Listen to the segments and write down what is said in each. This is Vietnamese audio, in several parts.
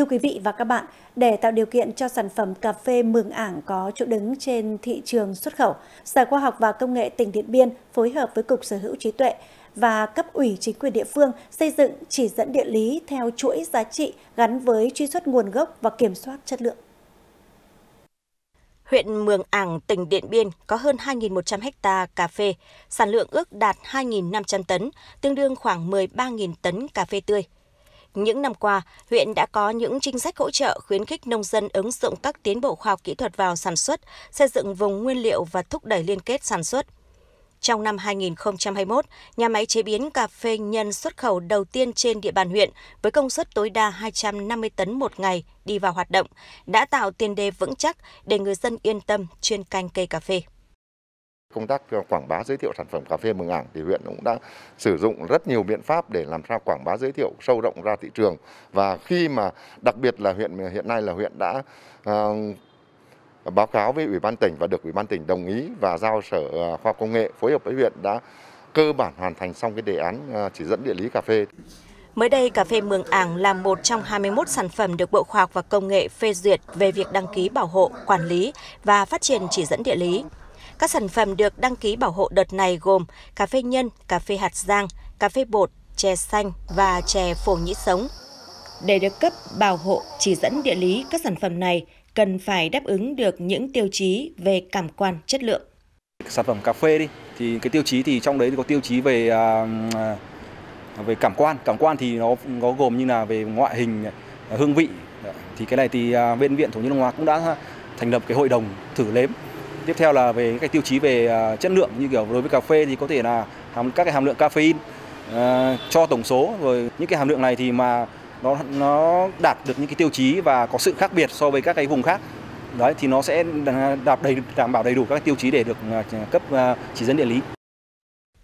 Thưa quý vị và các bạn, để tạo điều kiện cho sản phẩm cà phê mường ảng có chỗ đứng trên thị trường xuất khẩu, Sở Khoa học và Công nghệ tỉnh Điện Biên phối hợp với Cục Sở hữu trí tuệ và cấp ủy chính quyền địa phương xây dựng chỉ dẫn địa lý theo chuỗi giá trị gắn với truy xuất nguồn gốc và kiểm soát chất lượng. Huyện Mường Ảng, tỉnh Điện Biên có hơn 2.100 ha cà phê, sản lượng ước đạt 2.500 tấn, tương đương khoảng 13.000 tấn cà phê tươi. Những năm qua, huyện đã có những chính sách hỗ trợ khuyến khích nông dân ứng dụng các tiến bộ khoa học kỹ thuật vào sản xuất, xây dựng vùng nguyên liệu và thúc đẩy liên kết sản xuất. Trong năm 2021, nhà máy chế biến cà phê nhân xuất khẩu đầu tiên trên địa bàn huyện với công suất tối đa 250 tấn một ngày đi vào hoạt động, đã tạo tiền đề vững chắc để người dân yên tâm chuyên canh cây cà phê. Công tác ờ, quảng bá giới thiệu sản phẩm cà phê Mường Ảng thì huyện cũng đã sử dụng rất nhiều biện pháp để làm sao quảng bá giới thiệu sâu rộng ra thị trường và khi mà đặc biệt là huyện ờ, hiện nay là huyện đã uh, báo cáo với ủy ban tỉnh và được ủy ban tỉnh đồng ý và giao sở khoa công nghệ phối hợp với huyện đã cơ bản hoàn thành xong cái đề án chỉ dẫn địa lý cà phê. Mới đây, cà phê Mường Ảng là một trong 21 sản phẩm được Bộ Khoa học và Công nghệ phê duyệt về việc đăng ký bảo hộ, quản lý và phát triển chỉ dẫn địa lý. Các sản phẩm được đăng ký bảo hộ đợt này gồm cà phê nhân, cà phê hạt giang, cà phê bột, chè xanh và chè phổ nhĩ sống. Để được cấp bảo hộ chỉ dẫn địa lý các sản phẩm này cần phải đáp ứng được những tiêu chí về cảm quan chất lượng. Sản phẩm cà phê đi thì cái tiêu chí thì trong đấy có tiêu chí về à, à, về cảm quan, cảm quan thì nó nó gồm như là về ngoại hình, hương vị. Thì cái này thì à, bên viện thổ nhĩ Đông Hóa cũng đã thành lập cái hội đồng thử nếm tiếp theo là về cái tiêu chí về à, chất lượng như kiểu đối với cà phê thì có thể là hàm các cái hàm lượng caffeine uh, cho tổng số rồi những cái hàm lượng này thì mà nó nó đạt được những cái tiêu chí và có sự khác biệt so với các cái vùng khác đấy thì nó sẽ đạt đầy đảm bảo đầy đủ các tiêu chí để được à, cấp chỉ dẫn địa lý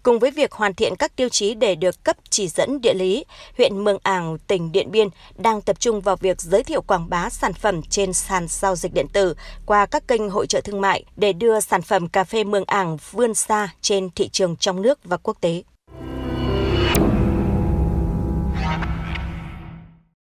Cùng với việc hoàn thiện các tiêu chí để được cấp chỉ dẫn địa lý, huyện Mường Ảng, tỉnh Điện Biên đang tập trung vào việc giới thiệu quảng bá sản phẩm trên sàn giao dịch điện tử qua các kênh hội trợ thương mại để đưa sản phẩm cà phê Mường Ảng vươn xa trên thị trường trong nước và quốc tế.